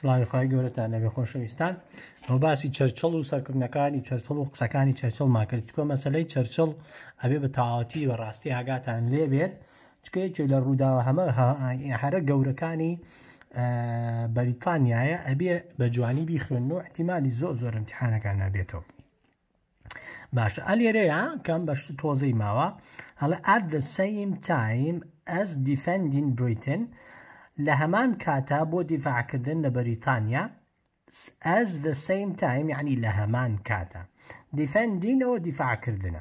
سلاوی خی گەورەتان لەبێ خۆشەویستان ئەو باسی چرچڵ و سەرکردنەکانی چرچڵ و قسەکانی چرچڵ ماکرد چکۆ مەسلەی چرچڵ ئەبێ بە تاواتی بە ڕاستی ئاگاتان لێ بێت چکێکی لە ڕووداوە هەمە هەرە گەورەکانی بەریتانیایە ئەبێ بە جوانی بیخێن و احتیممالی زۆ زۆر امتحانەکان نابێتەوە. باشە ئەلێرەیە کەم بە شت تۆزەی ماوە هەڵە ئەد لە سیم تایم ئەس دیفەندین بریتن لهمان كاتا بو دفاع كردن بريطانيا as the same time يعني لهمان كاتا defending أو دفاع كردن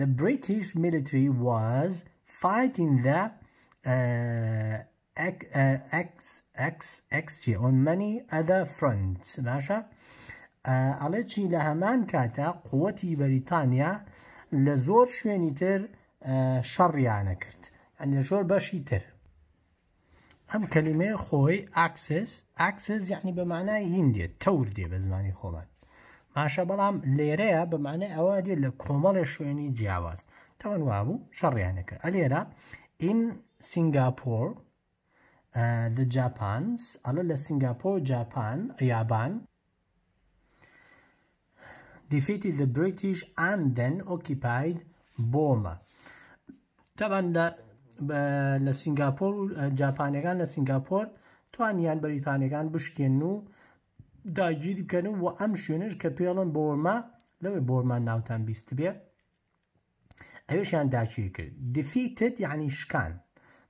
The British military was fighting the uh, XXXG uh, on many other fronts باشە uh, على لە لهمان كاتا قوەتی بريطانيا لزور شوينيتر uh, تر شەڕیانە کرد ئەنێ زۆر بەشی ئەم کەلیمەیە خۆی ئاکسس ئاکسس یعنی بە معنای هندێ تەور دێ بە زمانی خۆڵان ماشە بەڵام لێرەیە بە معنای ئەوە دێت لە کۆمەڵێ شوێنی جیاواز تەوان وابوو شەڕیانەکە ئەلێرە ئین سنگاپۆر لە جاپانس ئەلە لە سنگاپۆر جاپان یابان defeated the British and then occupied Burma. طبعا لە سنگاپۆر و جاپانەکان لە سنگاپۆر توانیان بەریتانەکان بشکێن و داگیری بکەن و و ئەم شوێنش کە پێڵن بۆرما لەوێ بۆرمان ناوتان بیست بێ ئەوێشیان داگیر کرد دفیتت یعنی شکان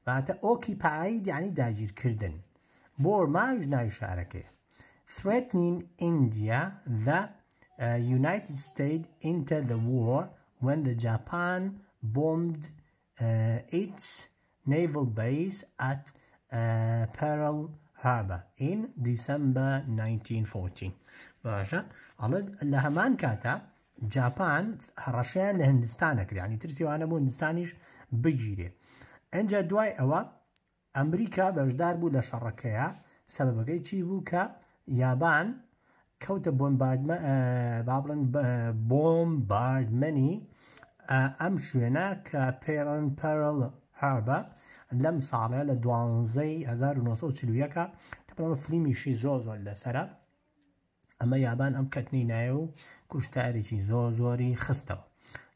باتە ئۆکی پایی یعنی داگیرکردن بۆرماش ناوی شارەکەی threatening India the uh, United States into the war when the Japan bombed Uh, its naval base at uh, Pearl Harbor in December 1914 باشە لە هەمان کاتە جاپان هەڕەشیان لە هندستانەکرانی ترسیوانە بۆ هندستانیش بگیرێ ئەجا دوای ئەوە ئەمریکا بەشدار بوو لە شەڕەکەیە سەبەکەی چی بوو کە یابان کەوتە بۆمباردمە بابڵن بۆمباردمەنی ئەم شوێنە کە پێرن پەرڵ هەربە لەم ساڵێ لە دوانزەی 1940ەکە تەپەوە فلیمیشی زۆ زۆر لەسرە ئەمە یابان ئەم کەتنی نایە و کوشتارێکی زۆ زۆری خستەوە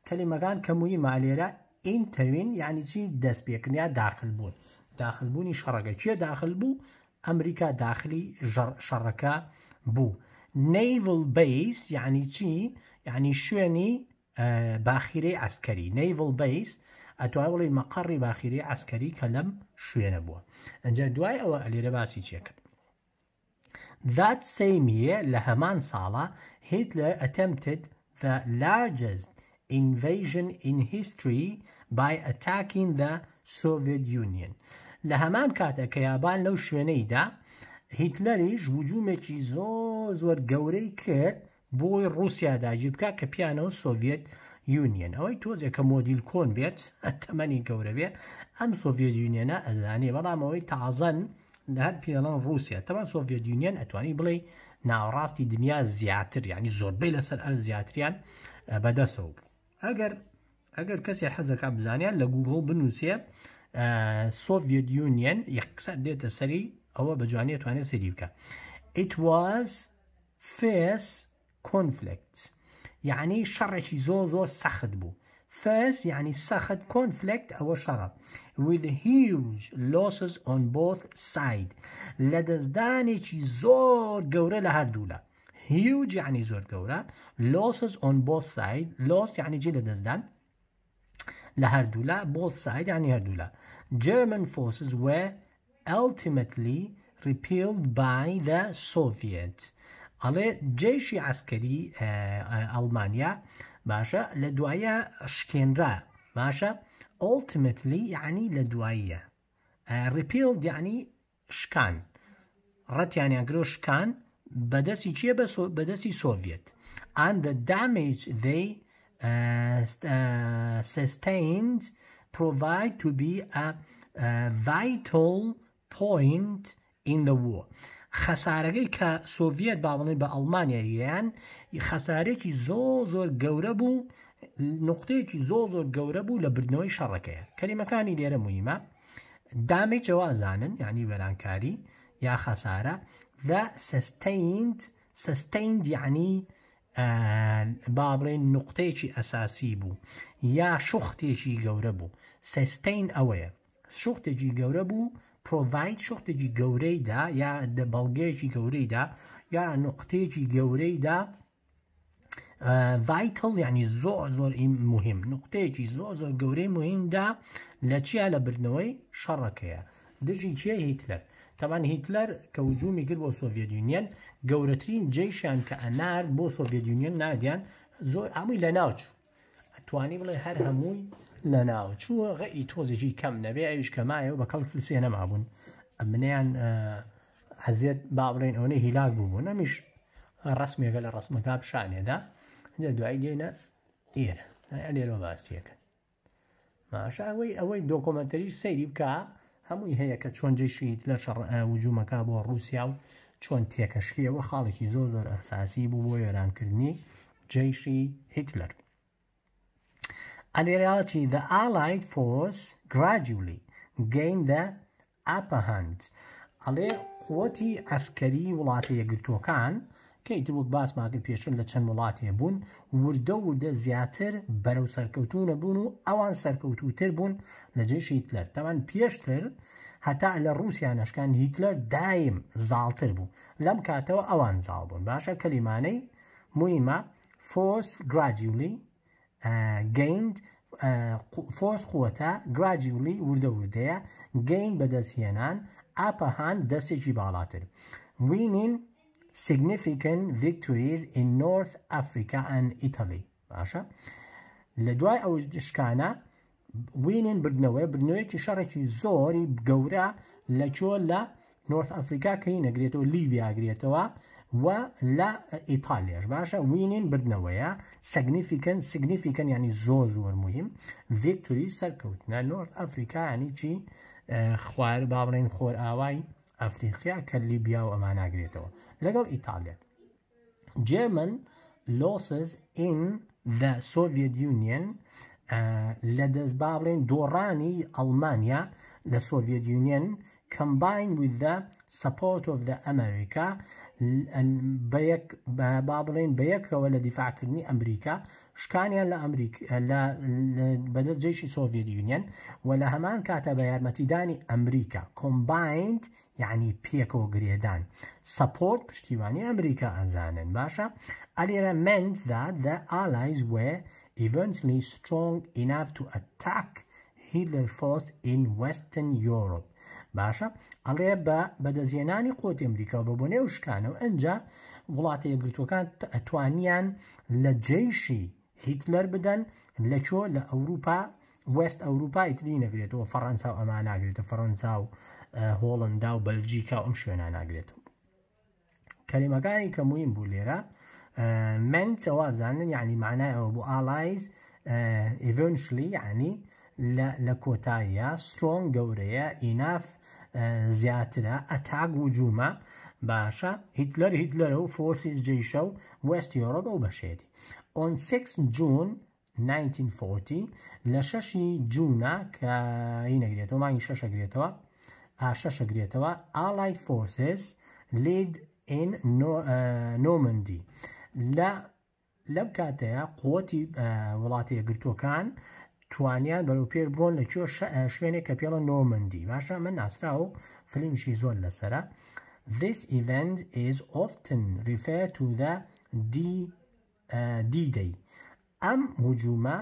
کەلیمەکان کەمووی مالێرە ئینتەوین یانیچی دەستپێکنیا داخل بوون داخلبوونی شەڕەکە چیە داخل بوو ئەمریکا داخلی شەڕەکە بوو نیڤل بیس یعنی چی یعنی شوێنی باخیرەی ئەسکەری نەیڤڵ بیس ئەتوای بڵی مەقڕی باخیرەی ئەسکەری کە لەم شوێنە بووە ئەجا دوای ئەوە ئەلێرە باسی چێکرد That same year لە هەمان ساڵە هیتلر attempted the largest invasion in history by attacking the Soviet Union لە هەمان کاتە کە یابان لەو شوێنەیدا هیتلەریش وجومێکی زۆ زۆر گەورەی کرد بۆی رووسیا داجی بکە کە پیانەوە سۆڤێت یونین ئەوەی تۆجێک کە مۆدیل کۆن بێت تەمەنی گەورە بێ ئەم سۆڤێت یونێنە ئەزانێ بەڵامەوەی تازەن لە هەر پیاڵان رووسیا تەمان سۆڤێت یونین ئەتوانی بڵێ ناوەڕاستی دنیا زیاتر ینی زۆربەی لەسەر ئەر زیاتریان بەدەسەوە بوو ئەگەر ئەگەر کەسی حەزەکە بزانیان لە گوگڵ بنووسێ سۆڤێت یونین یەکسەر دێتە سەری ئەوە بەجوانێتوانێت سەری بکە. It was first conflicts يعني شرع شي زو زو سخت بو First يعني سخت conflict أو شرع with huge losses on both sides لدزداني شي زور قورة لهر دولة huge يعني زور قورة losses on both sides loss يعني جي لدزدان لهر دولة both sides يعني هر دولة German forces were ultimately repealed by the Soviets ئەڵێ جێشی عسکەری ئەڵمانیا باشە لە دوایە شکێنرا باشە ئۆلتمتلی یعنی لە دواییە ڕپیل دیعنی شکان ڕەتیانیان گرۆ شکان بەدەستی چیە بەدەستی سۆڤێت ئەن دە دامج دەی sustained provide to be a vital point in the war. خەسارەکەی کە سۆڤێت باڵێ بە ئەڵمانیاییان خەسارێکی زۆر زۆر گەورە بوو نقطەیەکی زۆر زۆر گەورە بوو لە بردنەوەی شەڕەکەیە کەریمەکانی لێرە مویمە دامێکەوەزانن ینی وەرانکاری یا خەسارە لە سستەینند سستەیند یعنی با بڵێن نقطەیەکی ئەساسی بوو یا شوختێکی گەورە بوو سستەین ئەوەیە شوختێکی گەورە بوو پرۆڤایت شختێکی گەورەیدا یا بەڵگەیەکی گەورەیدا یا نقطێکی گەورەیدا ڤایتڵ ینی زۆر زۆر مهم نقطەیەکی زۆر زۆر گەورەی مهمدا لە چیا لە برنەوەی شەڕەکەیە دژی چیە هیتلەر تەوان هیتلەر کە وجومی گر بۆ سۆڤێدیونیەن گەورەترین جێشان کە ئەنار بۆ سۆڤێدیونیەن نادیان زۆر ئەمووی لە ناوچوو ئەتوانی بڵێ هەر هەمووی لەناو چووە غەئی تۆزێکی کەم نەبێ ئەویش کەمایەوە بە کەڵک فلسێ نەمابوون منیان حەزیێت بابڕین ئەوەی هیلاک بووبوو نەمیش ڕسمێکە لە ڕسمەکە بشانێدا جە دوایی دێنە ئێرە لێرۆ باسیەکە ماشاوەی ئەوەی دۆکۆمەنتەری سەیری بکە هەمووی هەیە کە چۆن جێشیت لە شەڕ وجومەکە بۆ رووسیا و چۆن تێکەشکیەوە خاڵێکی زۆ زۆر ئەساسی بوو بۆ یۆرانکردنی جێشی هیتلەر Ideology, the Allied force gradually gained the upper hand. ئەڵێ قوتی ئەسکەری وڵاتی یەگرتوەکان کەیتبووک باسماکرد پێشن لە چەند وڵاتێ بوون وردە وردە زیاتر بەرەو سەرکەوتونە بوون و ئەوان سەرکەوتوتر بوون لە جێش هیتلەر تەوان پێشتر هەتا لە رووسیا نشکان هیتلەر دایم زاڵتر بوو لەم کاتەوە ئەوان زاڵ بوون باشە کەلیمانەی مویمە فۆس گراجیولی گەیند فۆرس قووەتە گراجیولی وردە وردەیە گەین بەدەستهێنان ئاپەهان دەستێکی باڵاتر. وینین significant victories in North Africa and Italy باشە لە دوای ئەو شکانە وینین بردنەوەی بردنەوەیکی شەڕێکی زۆری گەورە لە چۆ لە نۆرت ئەفریقا کەی نەگرێتەوە لیبیاگرێتەوە ولا اش باشا وينين ويا سيغنيفيكان سيغنيفيكان يعني زور زور مهم فيكتوري سيركوت نا نورث افريكا يعني چی آه، خوار بابرين خور اواي افريقيا كليبيا لیبیا و ئەمان ناگرێتەوە لەگەڵ ئیتالیا جێمن لۆسز ئین لە سۆڤێت یونین لە دەست با بڵێن دۆڕانی ئەڵمانیا لە سۆڤێت یونین کەمباین with the support of the America بيك بە یەکەوە لە دیفاعکردنی ئەمریکا شکانیان لە ئەمریک بەدەست جێشی سۆڤێت یونیەن و لە هەمان کاتە بە امريكا كومبايند يعني بيكو غريدان سبورت بشتيواني امريكا ئەمریکا يعني باشا باشە ئەلێرە مندا دە ئالایز وێ eventually strong enough to attack Hitler force in Western Europe باشە ئەڵێ بە بەدەزیێنانی قۆتی ئەمریکا بە بۆ نێو شکانەوە ئەجا وڵاتی یەکگرتوەکان ئەتوانیان لە جێیشی هیتلەر بدەن لە چۆ لە ئەوروپا وست ئەوروپای تری نەگرێتەوە فەڕەنسا و ئەما ناگرێتە فەڕەنسا و هۆڵندا و بەلجیکا ئەم شوێنە ناگرێتەوە کەلیمەکانی کە مویم بوو لێرە من چاوازانن یعنی معنای ئەوە بوو ئالایز ئڤنشلی ینی لە کۆتاییە سترۆنگ گەورەیە ئیناف زیاترە ئەتاگ و جومە باشە هیتلەر هیتلەرە و فۆسی جیشە و وستیۆرۆبە و بەشێتی ئۆن 6 جون 1940 لە شەشی جوونە کە هینەگرێتەوە مانگی شەشەگرێتەوە ئاشەشەگرێتەوە ئالای فۆسس لید ئین نۆمەندی لە لەم کاتەیە قوتی وڵاتی یەگرتوەکان توانیان بەرەو پێش بڕۆن لە چۆ شوێنێک کە پێڵە نۆمەندی باشە من ناسرا و فلیمشی زۆر لەسرە This event is often referred to the D-Day ئەم هجوومە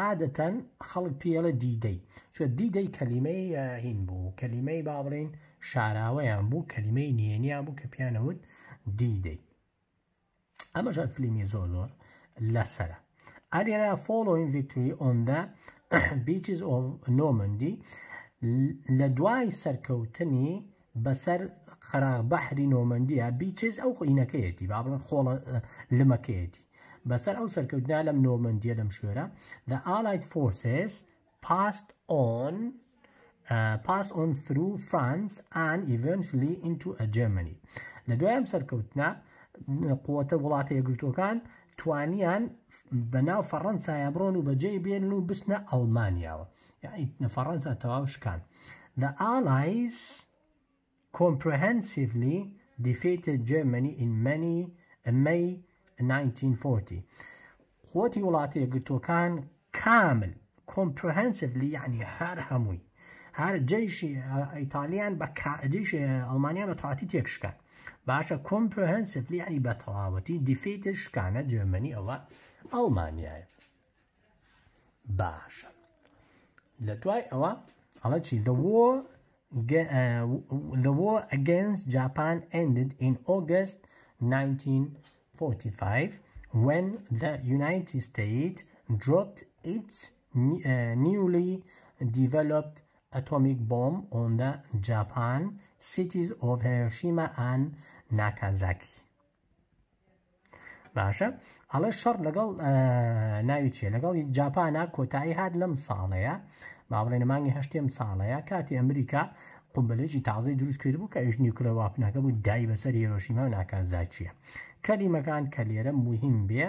عادەتەن خەڵک پێڵە دیدەی چ دیدەی کەلیمەی هین بوو کەلیمەی با بڵین شاراوەیان بوو کەلیمەی نیێنیان بوو کە پیانەوت دیدەی ئەمەژە فلیمی زۆ زۆر لەسرە ئەلێرا فۆلۆین ویکتوری ئۆندا بیچز ئۆ نۆمەندی لە دوای سەرکەوتنی بەسەر قەراغبەحری نۆمەندیە بیچز ئەو قینەکەیەتی بابن خۆڵە لمەکەیەتی بەسەر ئەو سەرکەوتنا لەم نۆمەندیە لەم شوێرە لە ئالایت فۆسس پاست ئۆن پاس ئۆن ثرو فرانس ئان ئیڤنشلی ئینتو ئەجەمەنی لە دوایم سەرکەوتنا قوتە وڵاتە یەگرتوەکان توانیان بناو فرنسا يا برونو بەجێ بێن و المانيا يعني فرنسا تواوش كان The Allies comprehensively defeated Germany in many in May 1940 خوتي ولاتي وڵاتی كان كامل comprehensively يعني هەر هموي هەر جيش آه، ايطاليان بە جيش المانيا بە تيكش كان باشا comprehensively يعني بە defeated دیفیتش شکانە جێمەنی Almanyaj. Baš. Zato je ova, znači, the war, eh, the war against Japan ended in August 1945 when the United States dropped its eh, newly developed atomic bomb on the Japan cities of Hiroshima and Nagasaki. باشە ئەڵە شەڕ لەگەڵ ناویچێ لەگەڵ جاپانە کۆتایی هاات لەم ساڵەیە بابڕێ نەمانی هەشتێم ساڵەیە کاتی ئەمریکا قمبلێکی تازەی دروست کرد بوو کە ئەوش نیوکلە واپناکە بوو دای بەسەر هێرۆشیما ناکازا چییە کەلیمەکان کە لێرە مهم بێ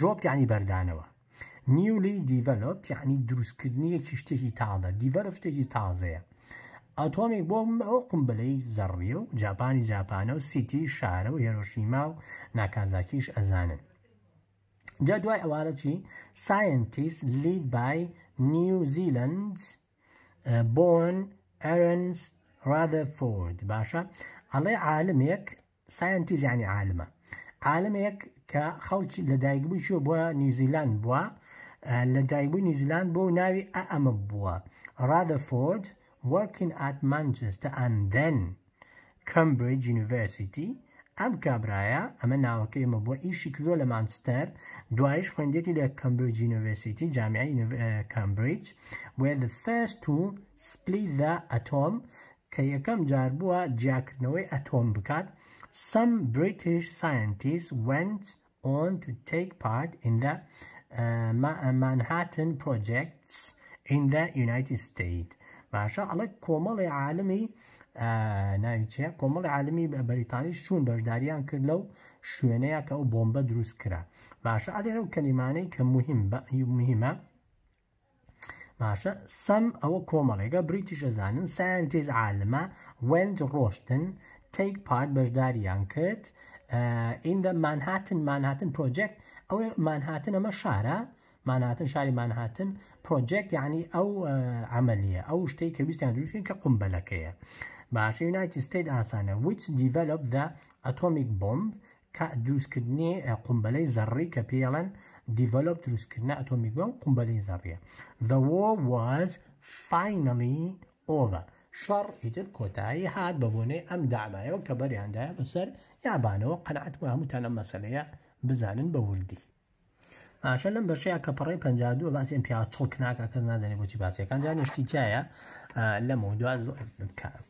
جۆپت ینی بەردانەوە نیولی دیڤەلۆپ یعنی دروستکردنی یەکی شتێکی تاڵدە دیڤەلۆپ شتێکی تازەیە ئاتۆمێک بۆ ئەو قمبلەی زەڕیە و جاپانی جاپانە و سیتی شارە و هێرۆشیما و ناکازاکیش ئەزانن جا دوای ئەوارە چی ساینتیس لید بای نیوزیلند بۆن ئەرنس رادەفۆرد باشە ئەڵێ عالمێک ساینتیز ینی عالمە عالمێک کە خەڵکی لە دایکبووی شو بۆە نیوزیلند بووە uh, لە دایکبووی نیوزیلند بۆ ناوی ئەمە بووە رادەفۆرد working at Manchester and then Cambridge University ئەم کابراایە ئەمە ناوەکەی مە بۆ ئیشی کردووە لە مانچتەر دوایش خوێندێتی لە Cambridge یونیڤرسیتی جامیای کامبریج where the first to split the atom کە یەکەم جار بووە جیاکردنەوەی ئەتۆم بکات some British scientists went on to take part in the uh, Manhattan projects in the United States باشە ئەڵە کۆمەڵی عالمی ناویچێ کۆمەڵی عالمی بەریتانی شوون بەشداریان کرد لەو شوێنەیە کە ئەو بۆمبە دروست کرا باشە ئەلێرە و کەلیمانەی کە مهم مهمە باشە سەم ئەوە کۆمەڵێگە بریتیش ئەزانن ساینتیز عالمە وند ڕۆشتن تیک پارت بەشداریان کرد ئیندا مانهاتن مانهاتن پرۆجێکت ئەوە مانهاتن ئەمە شارە مانهاتن شاری مانهاتن پرۆجێک یعنی ئەو آه، عملیە ئەو شتەی کە ویستیان دروستین کە قمبلەکەیە باشە یونایتی ستیت ئاسانە وچ دیڤەلپ بومب ئەتۆمیک بمب کە قنبله آه، قمبلەی زەڕی کە پێڵەن دیڤەلپ دروستکردن ئەتۆمیک بم قمبلەی زەڕیە The war was finally over. شەڕ ئیتر کۆتایی هات بە بۆنەی ئەم دامایەوە کە بەریاندایە بەسەر یابانەوە قەنعات و هەمووتانە مەسلەیە مسئله بزنن وردی. ماشە لەم بەشەیە کە پڕی پنجدو باسیێن پیا چڵک ناکە کەس نازانێت بۆچی باسیەکان جانشتی تایە لەمە دو زۆر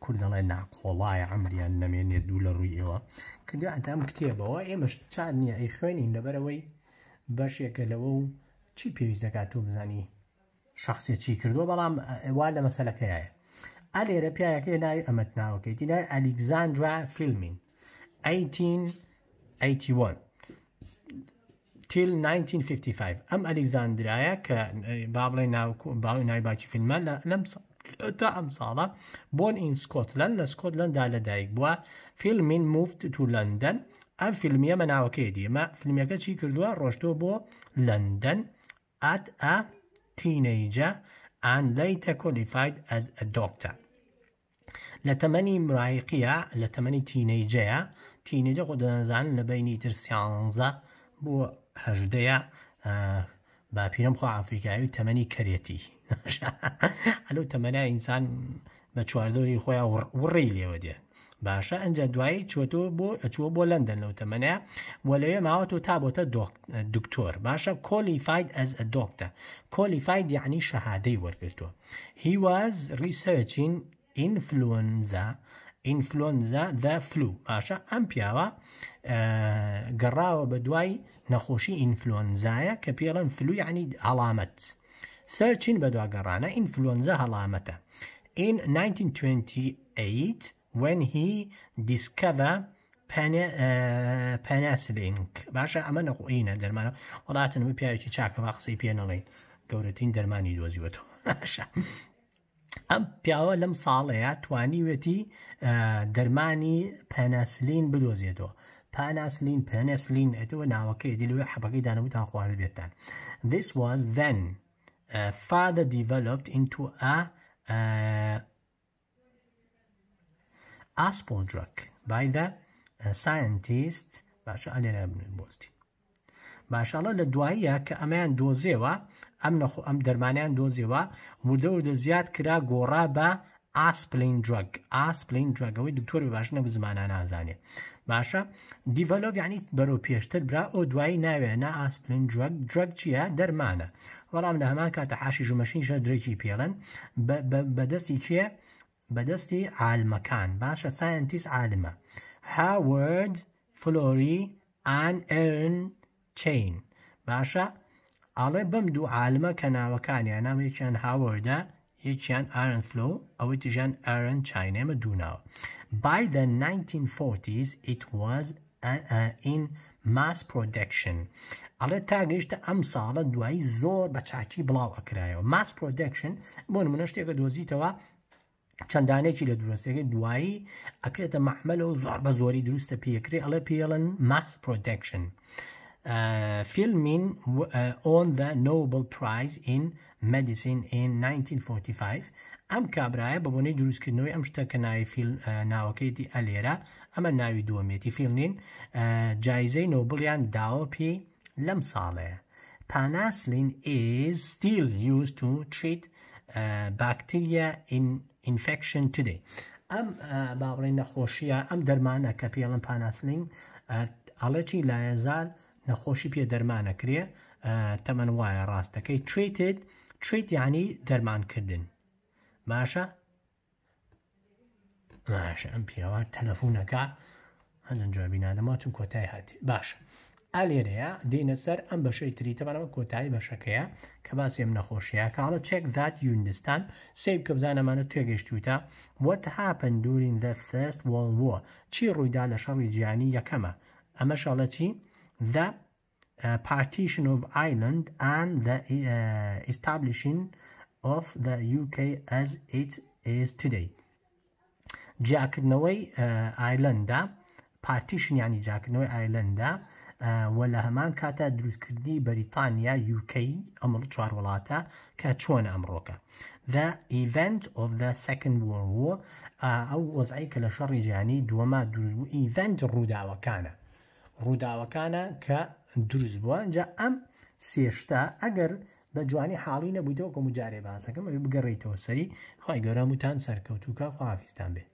کوردڵێ ناقۆڵایە ئەمریان نامێنێت دوو لە ڕووی ئێوە کردی ئەتام کتێبەوە ئێمەش چار نییە ئەی خوێنین لەبەرەوەی بەشێکە لەوە و چی پێویست دەکات تۆ بزانی شخصێت چی کردووە بەڵام وا لە مەسلەکەیە ئالێرە پیاەکەی ناوی ئەمەت ناوەکەیتی نای ئەلیگزاندرا فیلمین 1881 till 1955 ئەم ئەلگزاندرایە کە باڵێ باوی ناوی باکی فیلمە لە لەم تا ئەم ساڵە بۆن ئین سکۆتلند لە سکۆتلنددا لەدایک بووە فیلمین مفت تو لەندەن ئەم فیلمیە مەناوەکەی ما فيلم يا كشي ڕۆشتۆ بۆ لەندەن ئات ئە تینەیجە a teenager تەکۆلیفاید ئەز دۆکتە. لە تەمەنی مراایقیە لە تەمەنی تینەیجەیە تینەجە خۆ دەزان لە بینی ترسیانزە بو هەژدەیە باپیرم خۆ ئافریکایی و تەمەنی کەرێتی ئەلو تەمەنە ئینسان بە چواردۆری خۆیان وڕی لێوە دێ باشە ئەنجە دوایی چۆتۆ بۆ ئەچوە بۆ لەندەن و تەمەنەیە وە لەوێ ماوەۆ تا بۆتە دکتۆر باشە کۆلیفاید ئەس ئە دۆکتە کۆلیفاید یعنی شەهادەی وەرگرتووە هیواز ریسەرچین ئینفلوەنزا ئینفلۆنزا دا فلو پاشە ئەم پیاوە گەڕاوە بە دوای نەخۆشی ئینفلۆنزایە کە پێڵن فلو یعنی هەڵامەت سەرچین بە دواگەڕانە ئینفلۆنزا هەڵامەتە in 1928 when he discover پاناسلینک باشە ئەمە نەقوینە دەرمانە وڵاتن پیاوێکی چاکە با قسەی پێ نەڵێن گەورەترین دەرمانی دۆزیوەەوە ام ئەم پیاوە لەم ساڵەیە توانیوێتی دەرمانی پەنەسلین بدۆزێتەوە پاناسلین پەنەسلین ئەتەوە ناوەکەی دیلوێ حەبەکەی دانەوتان خوارد بێتان This was then further developed into a aspirin drug by the scientist باشە ئەلێنە بن بۆستی ماشاڵە لە دواییە کە ئەمەیان دۆزێەوە ئەم نەخ ئەم دەرمانیان دۆزیەوە وردەوردە زیاد کرا گۆڕا بە ئاسپلین جگ ئاسپلین جگەوەی دکتۆری باشنە بزمانان نازانێت باشە دیڤەلۆب ینی بەرەو پێشتر برا ئەو دوایی ناوێنە ئاسپلین جگ جگ چیە دەرمانە وەڵام لە هەمان کاتە حاشی ژمەشین شە درێکی پێڵەن بەدەستی چیە بەدەستی عالمەکان باشە ساینتیس عالمە هاورد فلۆری ئان ئەرن چین باشە ئاڵێ بەم دوو عالمە کە ناوەکانیان نامێکیان هاوەردا یەکیان ئارنفلۆ ئەوەی تژان ئارن چینێمە دووناوە. By the 1940s it was uh, uh, in mass production. ئەڵێ تاگەیشتە ئەم ساڵە دوایی زۆر بە چاکی بڵاو ئەکرایەوە ماس پرۆدەکشن بۆ منە شتێکە دۆزیتەوە چەندانێکی لە درستەکە دوایی ئەکرێتە مححمەلە و زۆر بە زۆری دروستە پێکرێ ئەڵە پێڵن ماس پرۆدەکشن. Uh, filming uh, on the Nobel Prize in Medicine in 1945. I'm Cabra, eh, but when uh, I do risk no, I'm stuck and I film now okay. The Alera, I'm a now do a meti filming, uh, Jaisa Nobelian Daopi Lamsale. Penicillin is still used to treat uh, bacteria in infection today. I'm I'm Dermana Capial and Panaslin at Allergy Liazal. نەخۆشی پێ دەرمانەکرێ تەمەەن وایە ڕاستەکەی تریتت تریت یعنی دەرمانکردن ماشە ماشە ئەم پیاوە تەلەفونەکە هەندن جوابینادەما چون کۆتای هاتی باشە ئالێرەیە دینە سەر ئەم بەشەی تریتەمانەوە کۆتایی بەشەکەیە کە باسیم نەخۆشیە کاڵە چێک ذات یوندستان سیب کە بزانەمانە توێگەشتوتە وەت هاپەن دوورین دە فست وڵوە چی ڕوویدا لە شەڕی گیانی یەکەمە ئەمە شەڵە چی؟ the uh, partition of Ireland and the uh, establishing of the UK as it is today جیاکردنەوەی ئایلندا پارتیشن ینی جاکردنەوەی ئایلندا uh, uh, وە لە هەمان کاتە دروستکردنی بەریتانیا یوکی ئەمڕ چوار وڵاتە کە چۆن ئەمڕۆکە The event of the second World War uh, ئەو وەزعی کە لە شەڕی جیانی دووەما دووربوو ئیڤند ڕووداوەکانە ڕووداوەکانە کە دروست بووانجا ئەم سێشتا ئەگەر بە جوانی حاڵی نەبوویتەوە کۆ مجارێ باسەکەم بگەڕیتەوە سەری خی گەۆرە وتان سەرکەوتوکە خواافستان بێت